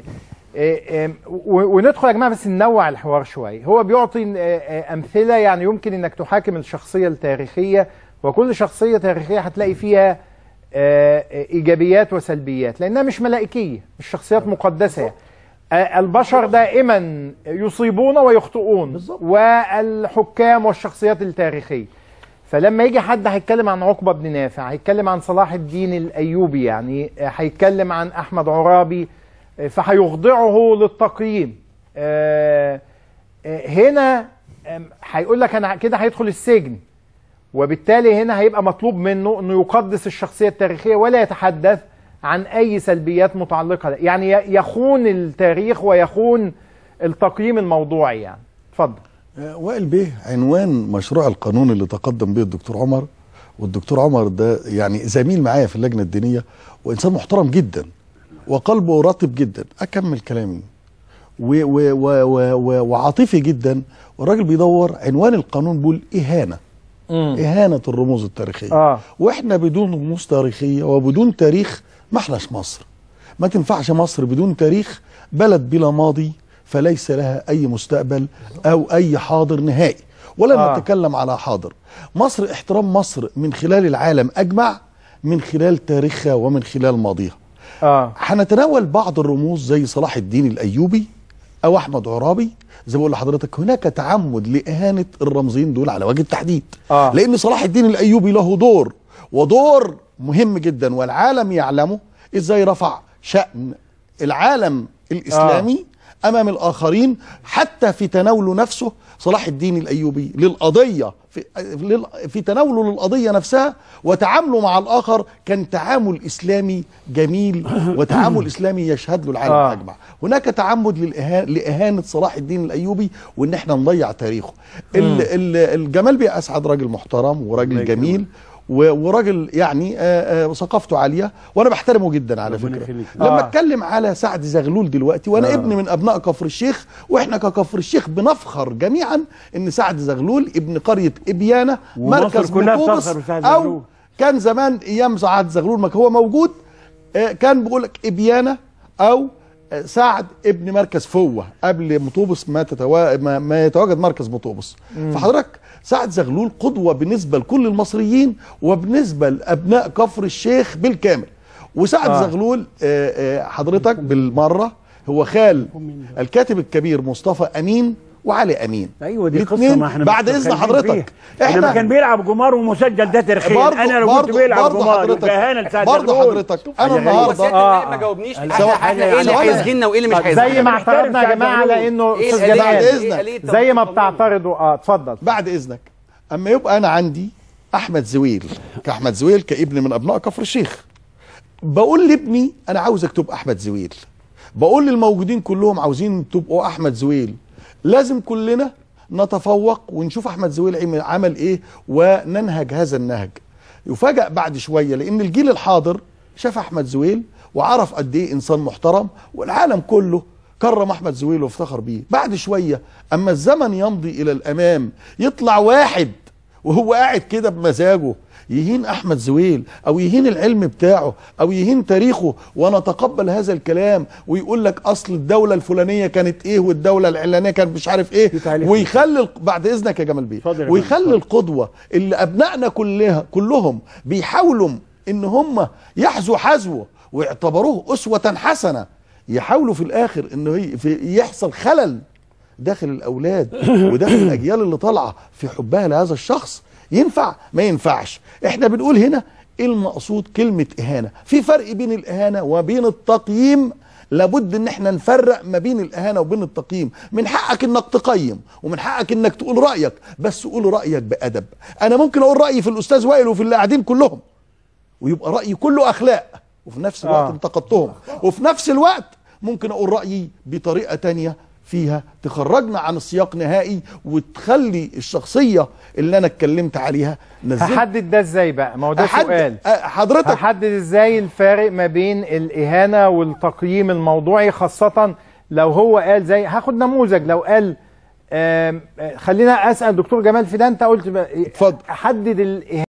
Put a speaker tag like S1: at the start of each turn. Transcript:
S1: حاجه إيه، وندخل يا جماعه بس ننوع الحوار شويه هو بيعطي إيه، إيه، امثله يعني يمكن انك تحاكم الشخصيه التاريخيه وكل شخصيه تاريخيه هتلاقي فيها ايجابيات وسلبيات لانها مش ملائكيه مش شخصيات مقدسه البشر دائما يصيبون ويخطئون والحكام والشخصيات التاريخيه فلما يجي حد هيتكلم عن عقبه بن نافع هيتكلم عن صلاح الدين الايوبي يعني هيتكلم عن احمد عرابي فهيخضعه للتقييم آه، آه، هنا هيقول لك انا كده هيدخل السجن وبالتالي هنا هيبقى مطلوب منه انه يقدس الشخصيه التاريخيه ولا يتحدث عن اي سلبيات متعلقه يعني يخون التاريخ ويخون التقييم الموضوعي يعني اتفضل
S2: آه، وائل بيه عنوان مشروع القانون اللي تقدم به الدكتور عمر والدكتور عمر ده يعني زميل معايا في اللجنه الدينيه وانسان محترم جدا وقلبه رطب جدا اكمل كلامي و و و و و وعاطفي جدا والراجل بيدور عنوان القانون بيقول اهانه مم. اهانه الرموز التاريخيه آه. واحنا بدون رموز تاريخيه وبدون تاريخ ما احناش مصر ما تنفعش مصر بدون تاريخ بلد بلا ماضي فليس لها اي مستقبل او اي حاضر نهائي ولا آه. نتكلم على حاضر مصر احترام مصر من خلال العالم اجمع من خلال تاريخها ومن خلال ماضيها اه هنتناول بعض الرموز زي صلاح الدين الايوبي او احمد عرابي زي ما بقول لحضرتك هناك تعمد لاهانه الرمزين دول على وجه التحديد آه. لان صلاح الدين الايوبي له دور ودور مهم جدا والعالم يعلمه ازاي رفع شأن العالم الاسلامي آه. أمام الآخرين حتى في تناوله نفسه صلاح الدين الأيوبي للقضية في, في تناوله للقضية نفسها وتعامله مع الآخر كان تعامل إسلامي جميل وتعامل إسلامي يشهد له العالم آه. أجمع هناك تعمد لإهانة صلاح الدين الأيوبي وإن إحنا نضيع تاريخه الجمال بيه أسعد راجل محترم وراجل جميل وراجل يعني آه، آه، ثقافته عاليه وانا بحترمه جدا على فكره لما لما آه. اتكلم على سعد زغلول دلوقتي وانا آه. ابن من ابناء كفر الشيخ واحنا ككفر الشيخ بنفخر جميعا ان سعد زغلول ابن قريه ابيانه مركز كوبس او كان زمان ايام سعد زغلول ما هو موجود كان بيقول لك ابيانه او سعد ابن مركز فوه قبل مطوبس ما, تتوا... ما, ما يتواجد مركز مطوبس فحضرتك سعد زغلول قدوة بالنسبة لكل المصريين وبالنسبة لأبناء كفر الشيخ بالكامل وسعد آه. زغلول آه، آه، حضرتك بالمرة هو خال الكاتب الكبير مصطفى أمين وعلي امين ايوه دي قصه ما احنا بعد اذن حضرتك احنا لما كان بيلعب جمار ومسجل ده ترخيص انا لو كنت بيلعب جمار وكهانه لساعه برضه حضرتك انا النهارده آه. ما
S1: جاوبنيش على احنا ايه اللي هيسجننا وايه اللي مش هيسجننا طيب، زي ما إيه اعترضنا يا جماعه على انه إيه استاذ بعد اذنك إيه زي ما بتعترضوا اه
S2: اتفضل بعد اذنك اما يبقى انا عندي احمد زويل كاحمد زويل كابن من ابناء كفر الشيخ بقول لابني انا عاوزك تبقى احمد زويل بقول للموجودين كلهم عاوزين تبقوا احمد زويل لازم كلنا نتفوق ونشوف احمد زويل عمل ايه وننهج هذا النهج يفاجأ بعد شوية لان الجيل الحاضر شاف احمد زويل وعرف قد ايه انسان محترم والعالم كله كرم احمد زويل وافتخر بيه بعد شوية اما الزمن يمضي الى الامام يطلع واحد وهو قاعد كده بمزاجه يهين احمد زويل او يهين العلم بتاعه او يهين تاريخه وانا اتقبل هذا الكلام ويقول لك اصل الدوله الفلانيه كانت ايه والدوله العلانيه كانت مش عارف ايه ويخلي بعد اذنك يا جمال بيه ويخلي القدوه اللي ابنائنا كلها كلهم بيحاولوا ان هم يحذوا حذوه ويعتبروه اسوه حسنه يحاولوا في الاخر انه يحصل خلل داخل الاولاد وداخل الاجيال اللي طالعه في حبها لهذا الشخص ينفع ما ينفعش احنا بنقول هنا ايه المقصود كلمه اهانه في فرق بين الاهانه وبين التقييم لابد ان احنا نفرق ما بين الاهانه وبين التقييم من حقك انك تقيم ومن حقك انك تقول رايك بس قول رايك بادب انا ممكن اقول رايي في الاستاذ وائل وفي اللي قاعدين كلهم ويبقى رايي كله اخلاق وفي نفس الوقت آه. انتقدتهم وفي نفس الوقت ممكن اقول رايي بطريقه تانية فيها تخرجنا عن السياق نهائي وتخلي
S1: الشخصيه اللي انا اتكلمت عليها نزلت هحدد ده ازاي بقى ما هو ده سؤال أه، حضرتك هحدد ازاي الفارق ما بين الاهانه والتقييم الموضوعي خاصه لو هو قال زي هاخد نموذج لو قال آه، خلينا اسال دكتور جمال فدان انت قلت اتفضل احدد الاهانه